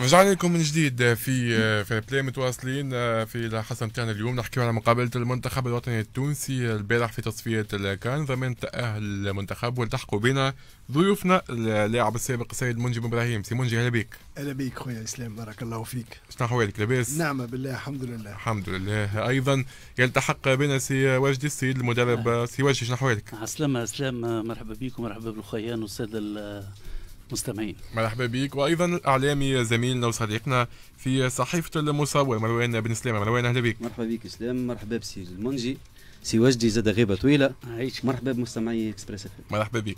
رجعنا لكم من جديد في في بلاي متواصلين في الحصه نتاعنا اليوم نحكيو على مقابله المنتخب الوطني التونسي البارح في تصفيه الكان ضمن تاهل المنتخب والتحقوا بنا ضيوفنا اللاعب السابق السيد منجم ابراهيم سي منجي اهلا بك اهلا بك خويا اسلام بارك الله فيك شنو احوالك لاباس؟ نعمه بالله الحمد لله الحمد لله ايضا يلتحق بنا سي وجدي السيد المدرب أه. سي وجدي شنو احوالك؟ عسلامة اسلام مرحبا بكم مرحبا بالخيان والساده مستمعين مرحبا بك وايضا الاعلامي زميلنا وصديقنا في صحيفه المصور مروان بن سلامه مروان اهلا بك مرحبا بك اسلام مرحبا بسي المنجي سي وجدي زاد غيبه طويله عيش مرحبا بمستمعي اكسبريس اف مرحبا بك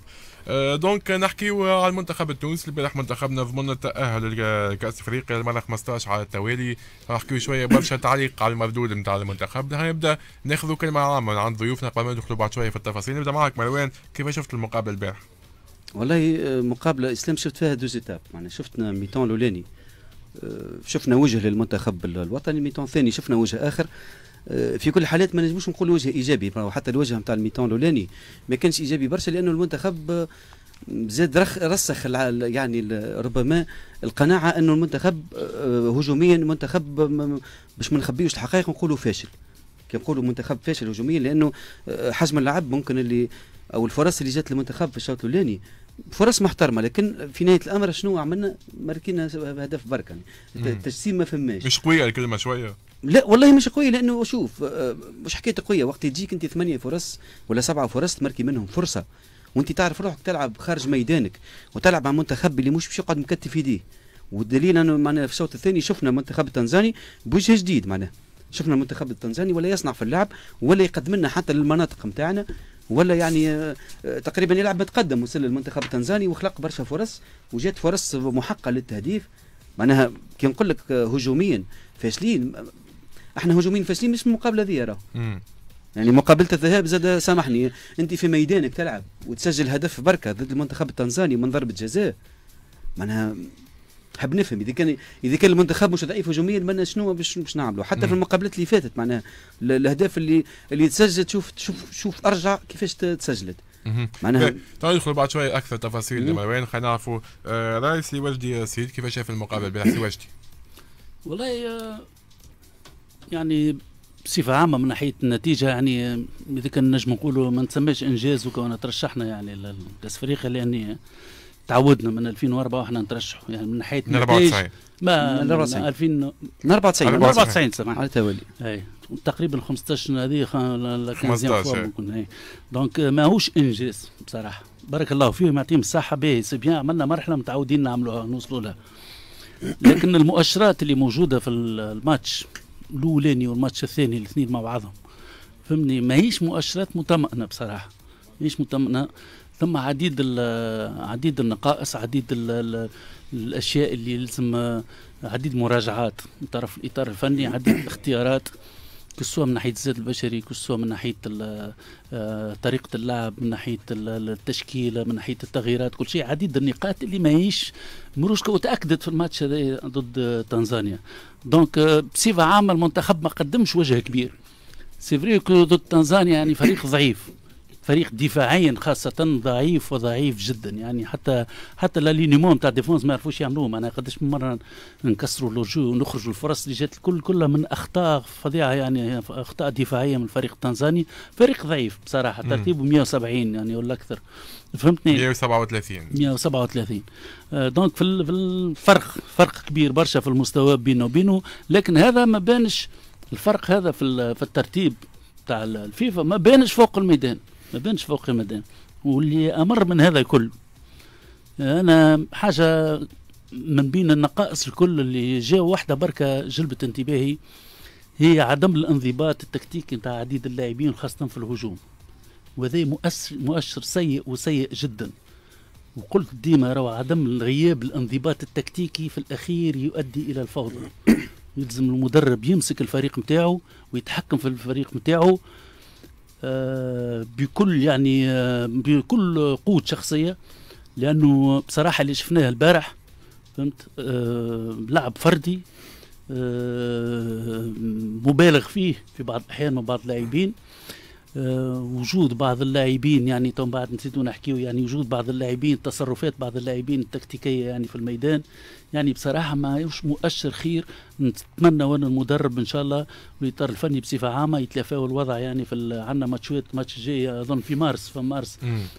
أه دونك نحكيو على المنتخب التونسي البارح منتخبنا ضمن التاهل لكاس افريقيا المره 15 على التوالي نحكيو شويه برشا تعليق على المردود نتاع المنتخب نبدا ناخذ كلمه عامه عن ضيوفنا قبل ما ندخلوا بعد شويه في التفاصيل نبدا معك مروان كيف شفت المقابله البارح والله آه، مقابله اسلام شفت فيها دو زيتاب معناها شفنا ميتون الاولاني آه، شفنا وجه للمنتخب الوطني ميتون ثاني شفنا وجه اخر آه، في كل الحالات ما نجموش نقول وجه ايجابي حتى الوجه نتاع الميتون الاولاني ما كانش ايجابي برشا لانه المنتخب زاد رسخ يعني ربما القناعه انه المنتخب هجوميا منتخب باش ما نخبيوش الحقائق نقولوا فاشل كي نقولوا منتخب فاشل هجوميا لانه حجم اللعب ممكن اللي او الفرص اللي جات للمنتخب في الشوط الاولاني فرص محترمه لكن في نهايه الامر شنو عملنا ماركينا هدف برك يعني التجسيم ما فماش مش قويه الكلمه شويه لا والله مش قويه لانه شوف آه، مش حكايه قويه وقت تجيك انت ثمانيه فرص ولا سبعه فرص تمركي منهم فرصه وانت تعرف روحك تلعب خارج ميدانك وتلعب مع منتخب اللي مش باش يقعد مكتف يديه والدليل انه معناها في الشوط الثاني شفنا منتخب التنزاني بوجه جديد معناها شفنا المنتخب التنزاني ولا يصنع في اللعب ولا يقدم لنا حتى للمناطق نتاعنا ولا يعني آه، تقريبا يلعب متقدم وصل للمنتخب التنزاني وخلق برشا فرص وجات فرص محقه للتهديف معناها كي نقول لك آه، هجوميا فاشلين احنا هجوميا فاشلين مش المقابله ذي راهو يعني مقابله الذهاب زاد آه، سامحني انت في ميدانك تلعب وتسجل هدف بركه ضد المنتخب التنزاني من ضربه جزاء معناها حب نفهم اذا كان اذا كان المنتخب مش ضعيف هجوميا منا شنو باش باش نعملوا حتى في المقابلات اللي فاتت معناها الاهداف اللي اللي تسجلت شوف شوف شوف ارجع كيفاش تسجلت معناها إيه، تو ندخل بعد شويه اكثر تفاصيل لمروان خلينا نعرفوا آه راي سي وجدي سيد كيفاش شاف المقابله البارح سي وجدي والله آه، يعني بصفة عامة من ناحية النتيجة يعني آه، إذا كان نجم نقولوا ما نسماش إنجاز وكون ترشحنا يعني لكأس أفريقيا لأن تعودنا من 2004 واحنا نترشحوا يعني من ناحيه من 94 ما من 94 2000 من 94 من 94 سمح على التوالي اي تقريبا 15 هذه 15 فوا إيه. ممكن إيه. دونك ماهوش انجاز بصراحه بارك الله فيهم يعطيهم الصحه باهي سي بيان عملنا مرحله متعودين نعملوها نوصلوا لها لكن المؤشرات اللي موجوده في الماتش الاولاني والماتش الثاني الاثنين مع بعضهم فهمني ماهيش مؤشرات مطمئنه بصراحه ماهيش مطمئنه ثم عديد عديد النقائص عديد الاشياء اللي لازم عديد مراجعات من طرف الاطار الفني عديد الاختيارات كسوة من ناحيه الزاد البشري كسوة من ناحيه آه، طريقه اللعب من ناحيه التشكيله من ناحيه التغييرات كل شيء عديد النقاط اللي ماهيش مروشكا وتاكدت في الماتش ضد تنزانيا دونك آه، بصفه عامه المنتخب ما قدمش وجه كبير سي فري كو ضد تنزانيا يعني فريق ضعيف فريق دفاعيا خاصة ضعيف وضعيف جدا يعني حتى حتى لينيمون تاع ديفونس ما يعرفوش يعملوه معناها قداش من مرة نكسروا لوجو ونخرجوا الفرص اللي جات الكل كلها من أخطاء فظيعة يعني أخطاء دفاعية من الفريق التنزاني فريق ضعيف بصراحة ترتيبه 170 يعني ولا أكثر فهمتني 137 137 آه، دونك في الفرق فرق كبير برشا في المستوى بينه وبينه لكن هذا ما بانش الفرق هذا في في الترتيب تاع الفيفا ما بانش فوق الميدان ما بينش فوق قيمة الدين واللي أمر من هذا الكل أنا حاجة من بين النقائص الكل اللي جاء واحدة بركة جلبت انتباهي هي عدم الانضباط التكتيكي نتاع عديد اللاعبين خاصة في الهجوم وهذا مؤشر مؤشر سيء وسيء جدا وقلت ديما روى عدم غياب الانضباط التكتيكي في الأخير يؤدي إلى الفوضى يلزم المدرب يمسك الفريق نتاعو ويتحكم في الفريق نتاعو آه، بكل يعني آه، بكل قوه شخصيه لانه بصراحه اللي شفناه البارح فهمت آه، لعب فردي مبالغ فيه في بعض الاحيان من بعض اللاعبين وجود بعض اللاعبين يعني تو بعد نسيتوا نحكيو يعني وجود بعض اللاعبين تصرفات بعض اللاعبين التكتيكيه يعني في الميدان يعني بصراحه ما مؤشر خير نتمنى وان المدرب ان شاء الله والاطار الفني بصفه عامه يتلافاو الوضع يعني في عندنا ماتشات ماتش جاي اظن في مارس في مارس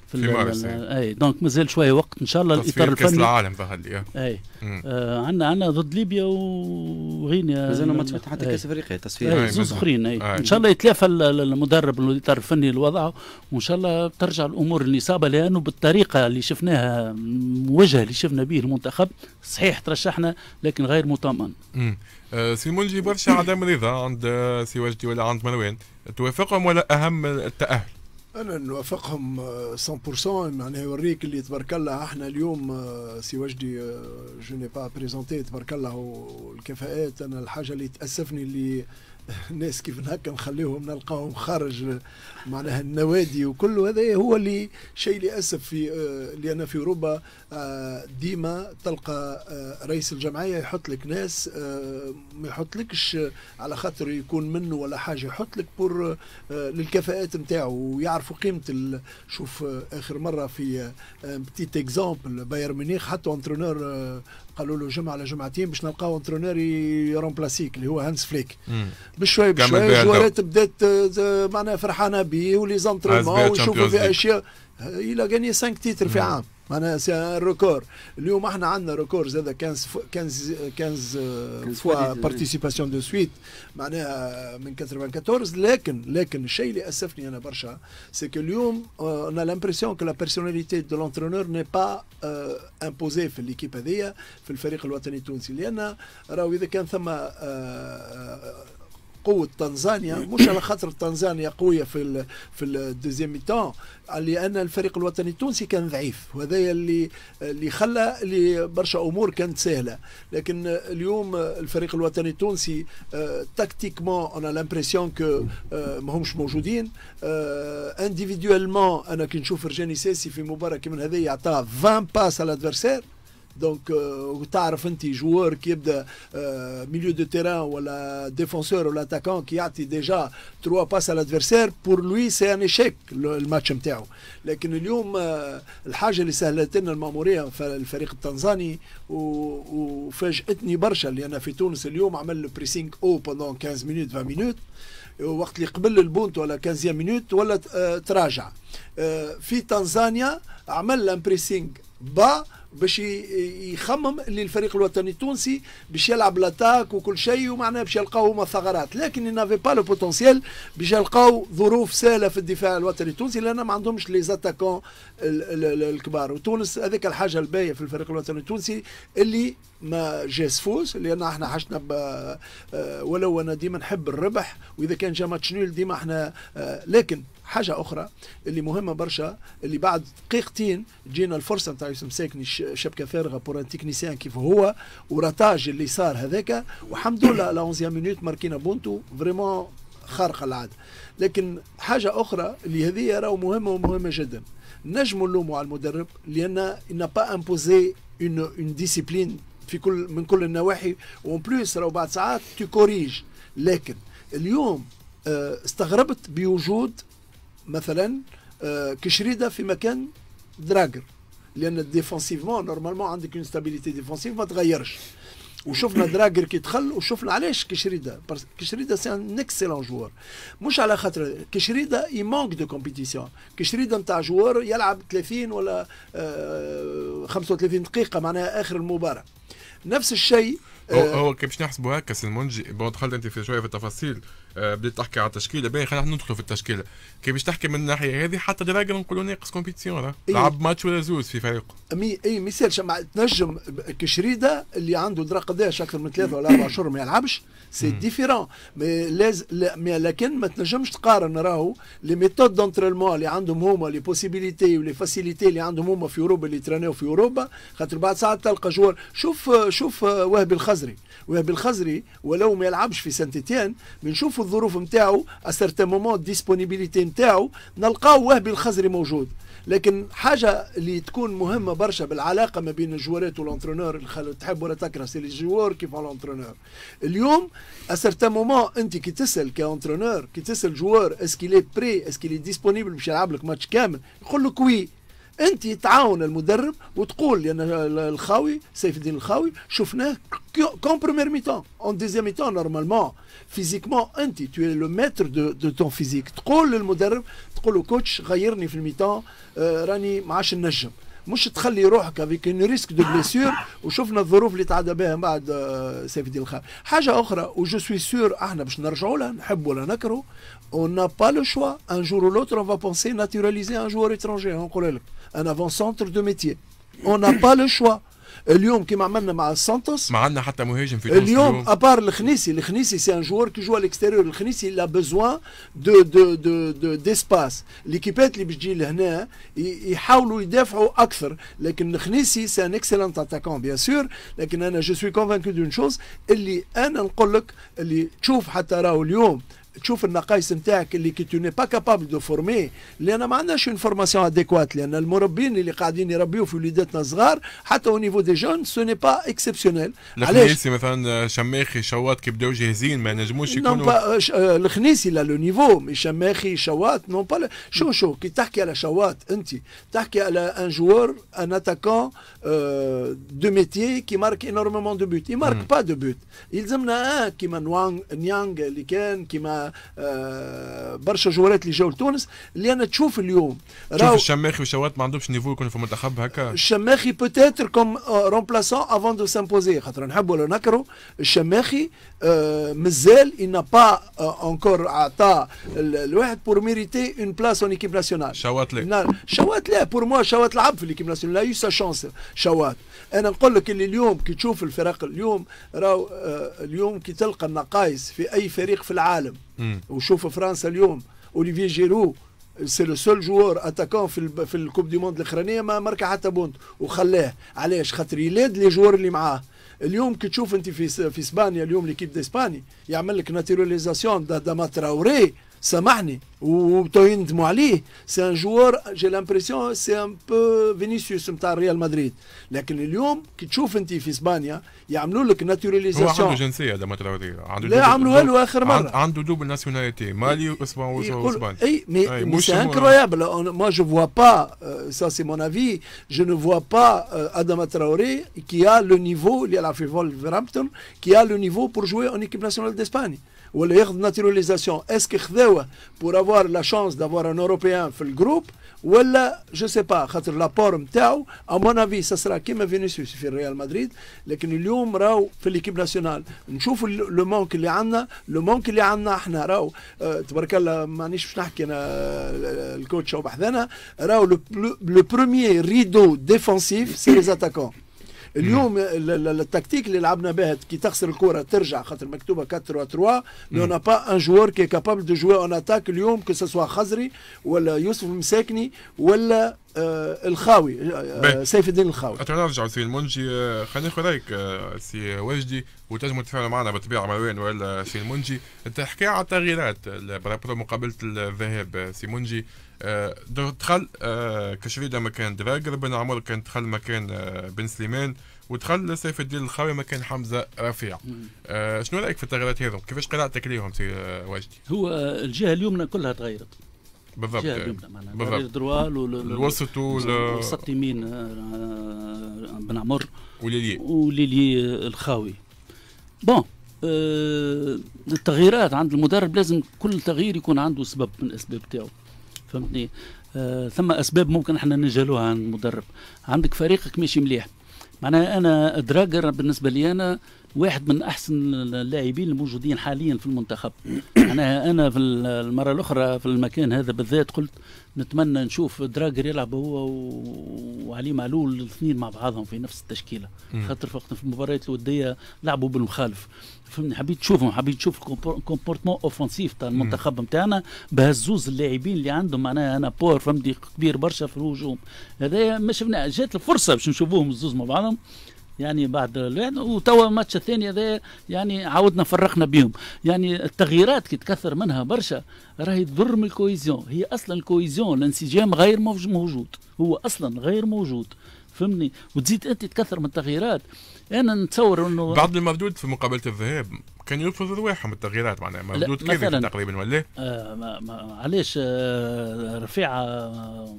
في, في مارس اي إيه، دونك مازال شويه وقت ان شاء الله الاطار الفني كاس العالم ظهر لي اي آه عندنا عندنا ضد ليبيا وغينيا مازال ماتشات إيه. حتى كاس افريقيا إيه، تصفيه زوز اخرين اي ان شاء الله يتلافى المدرب والاطار الفني الوضع وان شاء الله ترجع الامور النصابة لانه بالطريقه اللي شفناها موجهه اللي شفنا به المنتخب صحيح ترشحنا لكن غير مطمئن آه سي برشا عدم رضا عند آه، سي وجدي ولا عند مروان توافقهم ولا اهم التاهل انا نوافقهم 100% آه، معناها يوريك اللي تبارك الله احنا اليوم سي وجدي جو ني با بريزونتي تبارك الله الكفاءات انا الحاجه اللي تاسفني اللي الناس كيف هكا نخليهم نلقاهم خارج معناها النوادي وكل هذا هو اللي شيء للاسف في آه، لان في اوروبا آه، ديما تلقى آه، رئيس الجمعيه يحط لك ناس ما يحطلكش على خاطر يكون منه ولا حاجه يحط لك بور للكفاءات نتاعو ويعرفوا قيمه شوف اخر مره في بتيت اكزامبل بايرن ميونخ حطوا انترونور قالوا له جمعه على جمعتين باش نلقاو انترونير يرومبلاسيك اللي هو هانس فليك بشوي بشوي الجوارات بدات آه، معناها فرحانه به ولي زونترينمون ويشوفوا في اشياء الى غاني 5 تيتر في عام معناها سي ريكور اليوم احنا عندنا ريكور زاد 15 15 فوا بارتيسيباسيون دو سويت معناها من 94 لكن لكن الشيء اللي اسفني انا برشا سي كو اليوم اون لامبرسيون كو لا بيرسوناليتي دو لونترونور ني با امبوزي في ليكيب هذيا في الفريق الوطني التونسي لان راهو اذا كان ثم آه، آه، قوه تنزانيا مش على خاطر تنزانيا قويه في الـ في الدوزيام تان لان الفريق الوطني التونسي كان ضعيف وهذا اللي اللي خلى اللي برشا امور كانت سهله لكن اليوم الفريق الوطني التونسي تكتيكمون انا لامبرسيون كو ماهمش موجودين انديفيدويلمون آه، انا كي نشوف رجاني ساسي في مباراه كيما هذه يعطاه 20 باس على الادفيرسير دونك وتعرف euh, انت جوار كي يبدا ميليو دو تيران ولا ديفونسور ولا اتاكون كي يعطي ديجا تروا باس على الادفيرسير بور لوي سي ان ايشيك الماتش نتاعو لكن اليوم آه، الحاجه اللي سهلت لنا الماموريه الفريق التنزاني وفاجاتني برشا لان في تونس اليوم عمل بريسينغ او بوندون 15 مينوت 20 مينوت وقت اللي قبل البونت ولا 15 مينوت ولا آه، تراجع آه، في تنزانيا عمل ان بريسينغ با باش يخمم اللي الفريق الوطني التونسي باش يلعب لاتاك وكل شيء ومعناها باش يلقاو هما ثغرات لكن نافي با لو بوتونسييل باش يلقاو ظروف سهله في الدفاع الوطني التونسي لان ما عندهمش لي زاتاكون الكبار وتونس هذيك الحاجه الباهيه في الفريق الوطني التونسي اللي ما جاس فوز لان احنا حشنا ب آه، ولو انا ديما نحب الربح واذا كان جا ماتش نول ديما احنا آه، لكن حاجه اخرى اللي مهمه برشا اللي بعد دقيقتين جينا الفرصه نتاع يوسف مساكني شبكه فارغه بور ان تكنيسيان كيف هو وراتاج اللي صار هذاك والحمد لله لا 11 مينوت ماركينا بونتو فريمون خارقه العاده لكن حاجه اخرى اللي هذه راهو مهمه ومهمه جدا نجم نلوموا على المدرب لان إن با امبوزي اون اون ديسيبلين في كل من كل النواحي وان بلوس راهو بعد ساعات تكوريج لكن اليوم آه، استغربت بوجود مثلا آه، كشريده في مكان دراجر لان ديفونسيفمون نورمالمون عندك اون ستابيليتي ديفونسيف ما تغيرش وشفنا دراجر كي دخل وشفنا علاش كشريده كشريده سي ان اكسلون جوار مش على خاطر كشريده اي مانك دو كومبيتيسيون كشريده نتاع جوار يلعب 30 ولا 35 آه، دقيقه معناها اخر المباراه نفس الشيء آه هو كيفاش نحسبوا هكا سي المنجي بون دخلت انت في شويه في التفاصيل آه بديت تحكي على التشكيله باهي خلينا ندخلوا في التشكيله كيفاش تحكي من الناحيه هذه حتى دراجون نقولوا ناقص كومبيتيسيون راه لعب ماتش ولا زوز في فريقه مي اي مثال شمع تنجم كشريده اللي عنده درا قداش اكثر من ثلاثه ولا اربع شهور ما يلعبش سي ديفيرون مي لازم لكن ما تنجمش تقارن راهو لي ميثود دونترينمون اللي عندهم هما لي بوسيبيليتي ولي فاسيليتي اللي عندهم هما في اوروبا اللي ترانيو في اوروبا خاطر بعد ساعات تلقى جوار شوف شوف آه، وهبي الخز بالخزري الخزري ولو ما يلعبش في سنتيتين بنشوف الظروف نتاعو اسيرتان مومون ديسبونيبيليتي نتاعو نلقاو وهبي الخزري موجود لكن حاجه اللي تكون مهمه برشا بالعلاقه ما بين الجوارات والانترونور اللي تحب ولا تكره سي الجوار كيف الانترونور اليوم اسيرتان مومون انت كي تسال كانترونور كي تسال جوار اسكي لي بري اسكي لي ديسبونيبل باش يلعب لك ماتش كامل يقول لك وي انت تعاون المدرب وتقول لان الخاوي سيف الدين الخاوي شفناه كون بروميير ميتون اون ديزيام ميتون نورمالمون فيزيكمون انت تو لو ماتر دو دو تون فيزيك تقول للمدرب تقول له كوتش غيرني في الميتون آه، راني ما عادش نجم مش تخلي روحك افيك ان ريسك دو بليسيور وشفنا الظروف اللي تعدى بها بعد سيف الدين الخام حاجه اخرى وجو سوي سور احنا باش نرجعوا لها نحب ولا نكره اون با لو شوا ان جور ou l'autre on va penser naturaliser un joueur نقول لك ان افون سونتر دو ميتيي اون با لو شوا اليوم كما عملنا مع السانتوس ما عندنا حتى مهاجم في اليوم, ابار الخنيسي الخنيسي سي ان جوار كي جو ليكستيريور الخنيسي لا بوزوان دو دو دو دو ديسباس ليكيبات اللي باش تجي لهنا يحاولوا يدافعوا اكثر لكن الخنيسي سي ان اكسلنت اتاكون بيان سور لكن انا جو سوي كونفانكو دون شوز اللي انا نقول لك اللي تشوف حتى راهو اليوم تشوف النقائص نتاعك اللي كي تو ني با كابابل دو فورمي لان ما عندناش اون فورماسيون اديكوات لان المربين اللي قاعدين يربيو في وليداتنا صغار حتى او نيفو دي جون سو ني با اكسبسيونيل علاش مثلا آه، شماخي شوات كي بداو جاهزين ما نجموش يكونوا آه، آه، الخنيسي لا لو نيفو مي شماخي شوات نون با شو شو كي تحكي على شوات انت تحكي على ان جوار ان اتاكون دو ميتي كي مارك انورمومون دو بوت يمارك با دو بوت يلزمنا ان كيما نيانغ اللي كان كيما آه، برشا جولات اللي جاو لتونس اللي انا تشوف اليوم تشوف الشماخي وشوات ما عندهمش نيفو يكون في المنتخب هكا الشماخي بوتيتر كوم رومبلاسون افون دو سامبوزي خاطر نحب ولا نكرو الشماخي آه، مازال ان با انكور عطى الواحد بور ميريتي اون بلاس اون ايكيب ناسيونال شوات لا نعم. شوات لا بور موا شوات لعب في ليكيب ناسيونال لا يو سا شانس شوات انا نقول لك اللي اليوم كي تشوف الفرق اليوم راو آه، اليوم كي تلقى النقائص في اي فريق في العالم وشوف فرنسا اليوم اوليفي جيرو سي لو سول جوار اتاكون في في الكوب دي موند الاخرانيه ما مركع حتى بونت وخلاه علاش خاطر يلاد لي جوار اللي معاه اليوم كي تشوف انت في في اسبانيا اليوم ليكيب دي اسباني يعمل لك ناتيراليزاسيون دا, دا تراوري Samahni, ou Toin Mouali, c'est un joueur, j'ai l'impression, c'est un peu Vinicius, c'est un Real Madrid. Mais que les gens qui trouvent en Espagne, ils ont une naturalisation. Il a une nationalité. Il a une double nationalité. Mali et Espagne. Mais, c'est incroyable. moi, je ne vois pas, euh, ça c'est mon avis, je ne vois pas Adam euh, Adama Traoré qui a le niveau, il y a la Févole Verhampton, qui a le niveau pour jouer en équipe nationale d'Espagne ou la naturalisation, est-ce qu'ils ont pour la chance d'avoir un Européen dans le groupe ou là, je ne sais pas, à mon avis, ce sera qui m'a venu sur le Real Madrid, mais que nous l'équipe nationale. Nous voyons le manque qu'il y a, le manque qu'il y a, nous sommes le coach, nous le premier rideau défensif, c'est les attaquants. اليوم التكتيك اللي لعبنا به كي تخسر الكره ترجع خاطر مكتوبه 4 3 لو انا با ان جوار كي كابابل دو جوي اون اتاك اليوم كو سوا خزري ولا يوسف المساكني ولا آه الخاوي آه, آه، سيف الدين الخاوي اتمنى نرجعوا سي المنجي آه، خلينا ناخذ رايك آه، سي وجدي وتنجموا تتفاعلوا معنا بالطبيعه مروان ولا سي المنجي تحكي على التغييرات مقابله الذهاب سي منجي آه، دخل آه، كشريده مكان دراجر بن عمر كان دخل مكان آه، بن سليمان ودخل سيف الدين الخاوي مكان حمزه رفيع شنو رايك في التغييرات هذو كيفاش قراءتك ليهم سي واجدي هو الجهه اليمنى كلها تغيرت بالضبط الجهه اليمنى معناها بالضبط الوسط الوسط يمين بن عمر وليلي وليلي الخاوي بون التغييرات عند المدرب لازم كل تغيير يكون عنده سبب من الاسباب تاعو فهمتني آه ثم اسباب ممكن احنا نجهلوها عن المدرب عندك فريقك ماشي مليح معناها انا دراجر بالنسبه لي انا واحد من احسن اللاعبين الموجودين حاليا في المنتخب انا انا في المره الاخرى في المكان هذا بالذات قلت نتمنى نشوف دراجر يلعب هو وعلي معلول الاثنين مع بعضهم في نفس التشكيله خاطر فقط في المباريات الوديه لعبوا بالمخالف فهمني حبيت تشوفهم حبيت تشوف الكومبورتمون اوفنسيف تاع المنتخب نتاعنا بهزوز اللاعبين اللي عندهم معناها انا بور فهمتي كبير برشا في الهجوم هذايا ما شفنا جات الفرصه باش نشوفوهم الزوز مع بعضهم يعني بعد وتوا الماتش الثاني هذا يعني عاودنا فرقنا بهم يعني التغييرات كي تكثر منها برشا راهي تضر من الكويزيون هي اصلا الكويزيون الانسجام غير موجود هو اصلا غير موجود فهمني وتزيد انت تكثر من التغييرات انا نتصور انه بعض المردود في مقابله الذهاب كان يرفض رواحهم التغييرات معناها مردود كذا تقريبا ولا؟ آه ما ما علاش آه رفيعه آه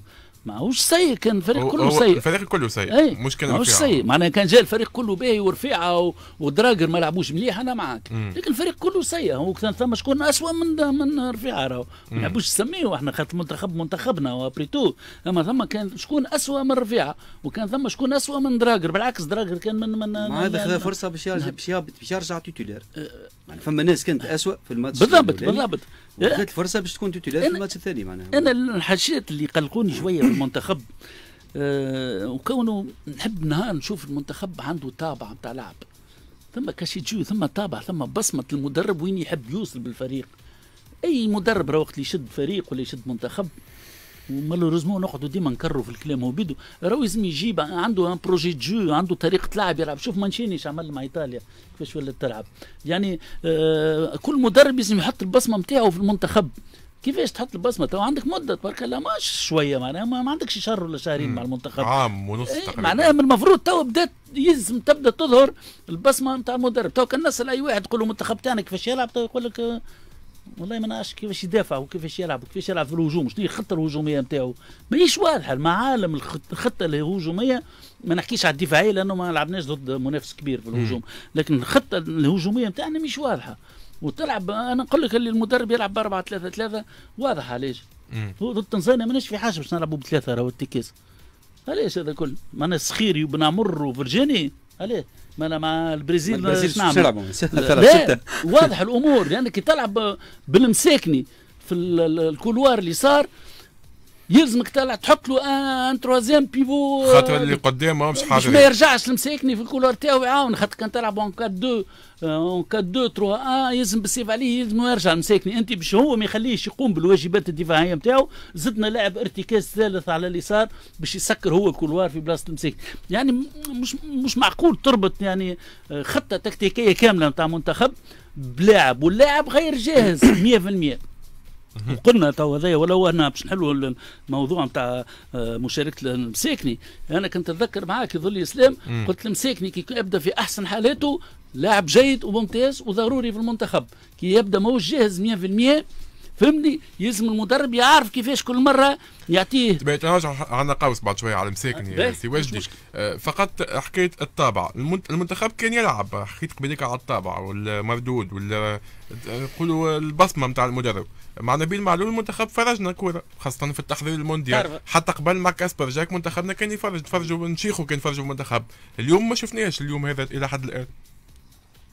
ماهوش سيء كان الفريق كله سيء الفريق كله سيء اي كان ماهوش سيء معناها كان جاء الفريق كله باهي ورفيعه و... ودراجر ما لعبوش مليح انا معاك لكن الفريق كله سيء هو كان ثم شكون اسوء من من رفيعه راهو ما نحبوش نسميه احنا خاطر منتخب منتخبنا وابري تو اما ثم كان شكون اسوء من رفيعه وكان ثم شكون اسوء من دراجر بالعكس دراجر كان من من هذا خذا فرصه نعم. باش يرجع باش يرجع تيتولير يعني فما ناس كانت اسوء في الماتش بالضبط بالضبط وكانت الفرصه باش تكون توتيلار في الماتش الثاني معناها انا الحاجات اللي قلقوني شويه في المنتخب أه وكونه نحب نهار نشوف المنتخب عنده طابع نتاع لعب ثم كاشيتشيو ثم طابع ثم بصمه المدرب وين يحب يوصل بالفريق اي مدرب وقت اللي يشد فريق ولا يشد منتخب مالوريزمون نقعدوا ديما نكرروا في الكلام هو بيدو راهو لازم يجيب عنده ان بروجي جو عنده طريقه لعب يلعب شوف مانشيني ايش عمل مع ايطاليا كيفاش ولات تلعب يعني آه كل مدرب لازم يحط البصمه نتاعو في المنتخب كيفاش تحط البصمه تو عندك مده تبارك الله ماش شويه معناها ما, عندكش شهر ولا شهرين مع المنتخب عام ونص إيه، تقريبا معناها من المفروض تو بدات يلزم تبدا تظهر البصمه نتاع المدرب تو كان نسال اي واحد تقول له المنتخب تاعنا كيفاش يلعب تو يقول لك والله ما نعرفش كيفاش يدافع وكيفاش يلعب وكيفاش يلعب في الهجوم شنو هي الخطه الهجوميه نتاعو ماهيش واضحه المعالم الخطه الهجوميه ما نحكيش على الدفاعيه لانه ما لعبناش ضد منافس كبير في الهجوم لكن الخطه الهجوميه نتاعنا مش واضحه وتلعب انا نقول لك اللي المدرب يلعب ب 4 3 3 ليش هو ضد تنزانيا ماناش في حاجه باش نلعبوا بثلاثه راهو التكاس علاش هذا كل معناها سخيري وبن عمر وفرجاني علاه ما مع البرازيل البرازيل شنو واضح الامور لانك كي تلعب بالمساكني في الكولوار اللي صار يلزمك طلع تحط له ان تروازيام بيفو خاطر اللي قدامه مش حاضر ما يرجعش المساكني في الكولور تاعو يعاون خاطر كان تلعب آه، اون كات دو اون 4 دو 3 1 يلزم بالسيف عليه يلزم يرجع المساكني انت باش هو ما يخليهش يقوم بالواجبات الدفاعيه نتاعو زدنا لاعب ارتكاز ثالث على اليسار باش يسكر هو الكولوار في بلاصه المساكني يعني مش مش معقول تربط يعني آه، خطه تكتيكيه كامله نتاع منتخب بلاعب واللاعب غير جاهز 100% وقلنا تو هذايا ولو احنا باش نحلوا الموضوع نتاع آه، مشاركه المساكني انا كنت اتذكر معاك يظل اسلام قلت المساكني كي يبدا في احسن حالاته لاعب جيد وممتاز وضروري في المنتخب كي يبدا ماهوش جاهز 100% فهمني يلزم المدرب يعرف كيفاش كل مره يعطيه نرجع عندنا قوس بعد شويه على مساكني أه، سي وجدي آه، فقط حكايه الطابع المنتخب كان يلعب حكيت قبيلك على الطابع والمردود ولا نقولوا البصمه نتاع المدرب مع نبيل معلول المنتخب فرجنا كوره خاصه في التحضير المونديال حتى قبل مع كاسبر جاك منتخبنا كان يفرج نفرجوا شيخو كان يفرجوا المنتخب اليوم ما شفناش اليوم هذا الى حد الان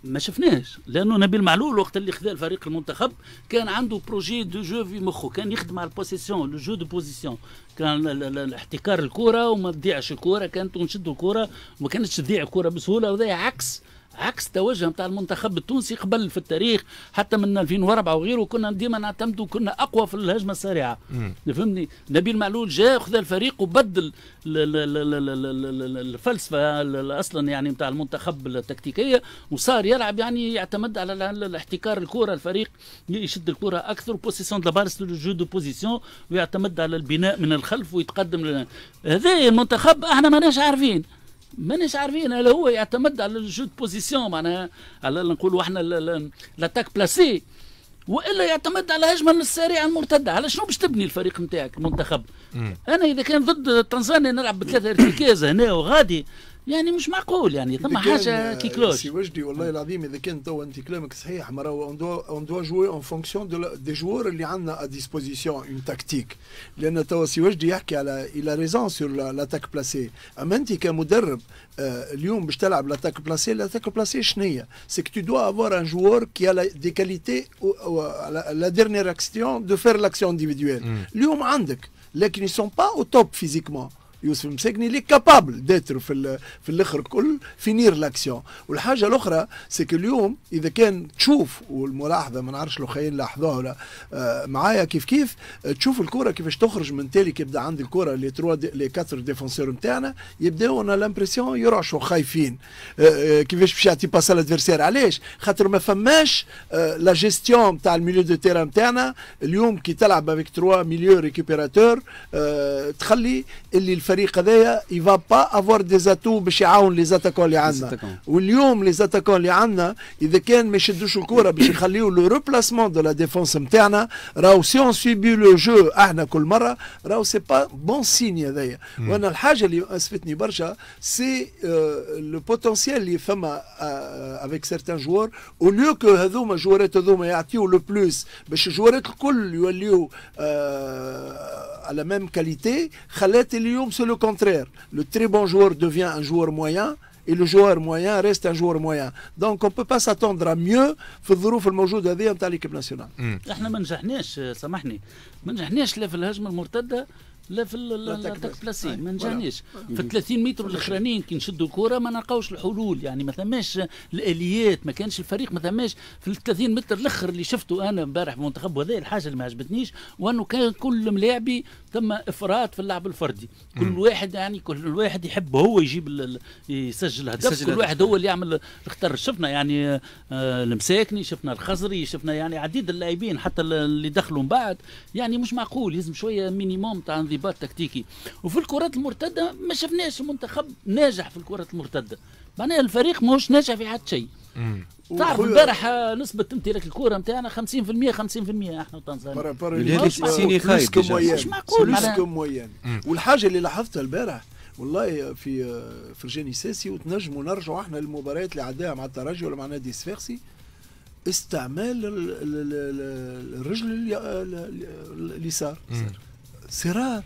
ما شفناش لانه نبيل معلول وقت اللي خذا الفريق المنتخب كان عنده بروجي دو جو في مخه كان يخدم على البوزيسيون لو جو دو بوزيسيون كان احتكار الكره وما تضيعش الكره كانت نشدوا الكره وما كانتش تضيع الكره بسهوله وهذا عكس عكس توجه نتاع المنتخب التونسي قبل في التاريخ حتى من 2004 وغيره كنا ديما نعتمدوا كنا اقوى في الهجمه السريعه فهمني نبيل معلول جاء خذ الفريق وبدل الفلسفه اصلا يعني نتاع المنتخب التكتيكيه وصار يلعب يعني يعتمد على احتكار الكره الفريق يشد الكره اكثر بوسيسيون دو بارس جو دو بوزيسيون ويعتمد على البناء من الخلف ويتقدم هذا المنتخب احنا ماناش عارفين مانيش عارفين هل هو يعتمد على الجو دو بوزيسيون معناها على نقولوا احنا لاتاك بلاسي والا يعتمد على الهجمه السريعه المرتده على شنو باش تبني الفريق نتاعك المنتخب انا اذا كان ضد تنزانيا نلعب بثلاثه ارتكاز هنا وغادي يعني مش معقول يعني ثم حاجه آه، كي كلوش سي وجدي والله العظيم اذا كان توا انت كلامك صحيح ما راهو اون دوا جوي اون فونكسيون دي جوار اللي عندنا ا ديسبوزيسيون اون تاكتيك لان توا سي وجدي يحكي على الى ريزون سور لاتاك بلاسي اما انت كمدرب آه، اليوم باش تلعب لاتاك بلاسي لاتاك بلاسي شنو هي سي كو تو دوا افوار ان جوار كي دي كاليتي لا ديرنيير اكسيون دو فير لاكسيون انديفيدويل اليوم عندك لكن يسون با او توب فيزيكمون يوسف مساكني اللي كابابل داتر في في الاخر كل فينير لاكسيون والحاجه الاخرى سكو اليوم اذا كان تشوف والملاحظه ما نعرفش لو خاين لاحظوها ولا آه معايا كيف كيف آه، تشوف الكره كيفاش تخرج من تالي كيبدا عند الكره لي تروا لي كاتر ديفونسور نتاعنا يبداو انا لامبرسيون يرعشوا خايفين آه،, آه كيفاش باش يعطي باس لادفيرسير علاش خاطر ما فماش آه لا جيستيون تاع الميليو دو تيران نتاعنا اليوم كي تلعب افيك تروا ميليو ريكوبيراتور تخلي اللي الفريق هذايا يفا با افوار دي زاتو باش يعاون لي زاتاكون اللي عندنا واليوم لي زاتاكون اللي عندنا اذا كان ما يشدوش الكره باش يخليو لو ريبلاسمون دو لا ديفونس نتاعنا راهو سي اون سيبي لو جو احنا كل مره راهو سي با بون سيني هذايا وانا الحاجه اللي اسفتني برشا سي لو بوتونسيال اللي فما افيك سيرتان جوار او ليو كو هذوما جوارات هذوما يعطيو لو بلوس باش الجوارات الكل يوليو على ميم كاليتي خلات اليوم c'est le contraire. Le très bon joueur devient un joueur moyen et le joueur moyen reste un joueur moyen. Donc on ne peut pas s'attendre à mieux في الظروف الموجودة en tant l'équipe nationale. Hmm. احنا ما نجحناش سامحني dans l'attaque لا في الاتاك بلاسي ما نجانيش في 30 متر الاخرانيين كي نشدوا الكره ما نلقاوش الحلول يعني ما ثماش الاليات ما كانش الفريق ما ثماش في 30 متر الاخر اللي شفته انا امبارح في المنتخب وهذا الحاجه اللي ما عجبتنيش وانه كان كل ملاعبي ثم افراط في اللعب الفردي كل واحد يعني كل واحد يحب هو يجيب يسجل هدف كل واحد هو اللي يعمل اختار شفنا يعني آه، المساكني شفنا الخزري شفنا يعني عديد اللاعبين حتى اللي دخلوا من بعد يعني مش معقول لازم شويه مينيموم تاع انضباط تكتيكي وفي الكرات المرتده ما شفناش منتخب ناجح في الكرات المرتده معناها الفريق ماهوش ناجح في حتى شيء تعرف البارح نسبة امتلاك الكورة نتاعنا 50% 50% احنا وتنزانيا السيني خايف مش معقول والحاجة اللي لاحظتها البارح والله في آه، فرجاني ساسي وتنجموا نرجعوا احنا للمباريات اللي عداها مع الترجي ولا مع نادي السفاقسي استعمال الرجل اليسار سرار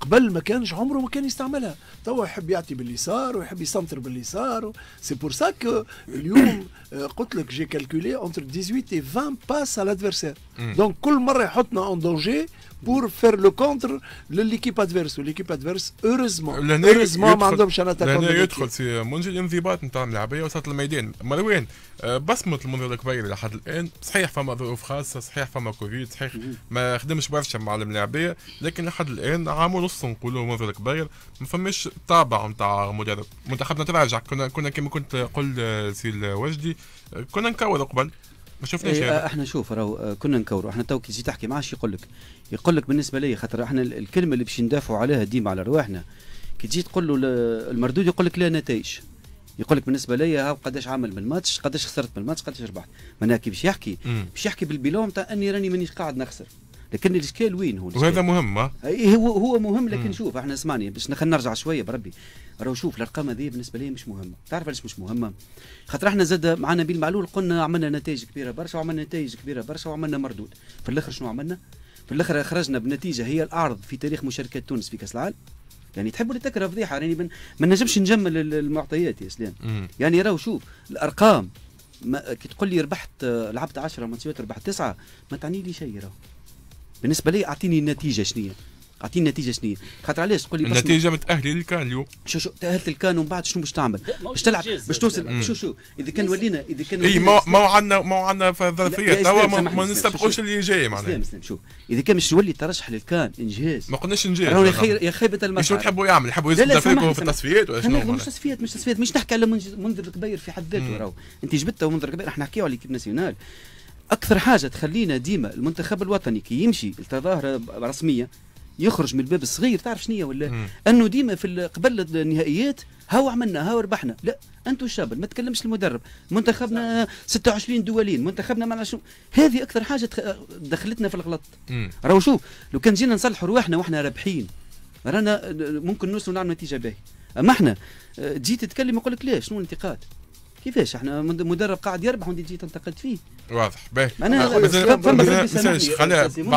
قبل ما كانش عمره ما كان يستعملها توا يحب يعطي باللي صار ويحب يسنتر باللي صار و... سي بور سا كو اليوم آه، قلت لك جي كالكولي اونتر 18 و 20 باس على الادفيرسير دونك كل مره يحطنا اون دونجي بور فير لو كونتر لليكيب ادفيرس والليكيب ادفيرس اوروزمون اوروزمون ما عندهمش انا لهنا يدخل سي منجي الانضباط نتاع اللاعبيه وسط الميدان مروان بصمه المنظر الكبير لحد الان صحيح فما ظروف خاصه صحيح فما كوفيد صحيح ما خدمش برشا مع الملاعبيه لكن لحد الان عام ونص نقولوا المنظر الكبير ما فماش طابع نتاع مدرب منتخبنا تراجع كنا كنا كما كنت قلت سي الوجدي كنا نكور قبل ما شفناش إيه احنا شوف راهو آه، كنا نكوروا احنا تو كي تجي تحكي معاه يقول لك يقول لك بالنسبه لي خاطر احنا الكلمه اللي باش ندافعوا عليها ديما على رواحنا كي تجي تقول له المردود يقول لك لا نتائج يقول لك بالنسبه لي ها قداش عمل من الماتش قداش خسرت من الماتش قداش ربحت معناها كي باش يحكي باش يحكي بالبيلون تاع اني راني مانيش قاعد نخسر لكن الاشكال وين هو وهذا مهم اي هو هو مهم لكن مم. شوف احنا اسمعني باش خلينا نرجع شويه بربي راهو شوف الارقام هذه بالنسبه لي مش مهمه تعرف علاش مش مهمه خاطر احنا زاد معنا بين معلول قلنا عملنا نتائج كبيره برشا وعملنا نتائج كبيره برشا وعملنا مردود في الاخر شنو عملنا في الاخر خرجنا بنتيجه هي الاعرض في تاريخ مشاركه تونس في كاس العالم يعني تحب ولا تكره فضيحه يعني ما نجمش نجمل المعطيات يا سلام يعني راهو شوف الارقام ما كي تقول لي ربحت آه، لعبت 10 ماتشات ربحت تسعه ما تعني لي شيء راهو بالنسبه لي اعطيني النتيجه شنو اعطيني النتيجه شنو هي خاطر علاش تقول لي النتيجه متاهله للكان اليوم شو شو تاهلت للكان ومن بعد شنو باش تعمل باش تلعب باش توصل شو شو اذا كان ولينا اذا كان اي ما ما عندنا ما عندنا ظرفيه توا ما نستبقوش اللي جاي معناها اسلام اسلام شوف اذا كان باش تولي ترشح للكان انجاز ما قلناش انجاز راهو يا خيبه المسرح شنو تحبوا يعمل يحبوا يزيدوا في التصفيات ولا شنو مش تصفيات مش تصفيات مش نحكي على منذر الكبير في حد ذاته راهو انت جبت منذر الكبير احنا نحكيو على ليكيب ناسيونال اكثر حاجه تخلينا ديما المنتخب الوطني كي يمشي لتظاهره رسميه يخرج من الباب الصغير تعرف شنية ولا مم. انه ديما في قبل النهائيات هاو عملنا هاو ربحنا لا انتم شابل ما تكلمش المدرب منتخبنا 26 دولين منتخبنا ما شو هذه اكثر حاجه دخلتنا في الغلط راهو شوف لو كان جينا نصلحوا رواحنا واحنا رابحين رانا ممكن نوصلوا نعمل نتيجه باهيه اما احنا تجي آه، تتكلم يقول لك ليش شنو الانتقاد كيفاش احنا مدرب قاعد يربح وانت تجي تنتقد فيه واضح باهي انا فما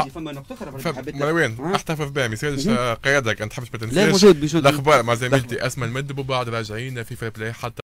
فما نقطه اخرى مروان احتفظ بها ما قيادك انت تحبش ما تنساش الاخبار مع زميلتي اسماء المد وبعد راجعين في بلاي حتى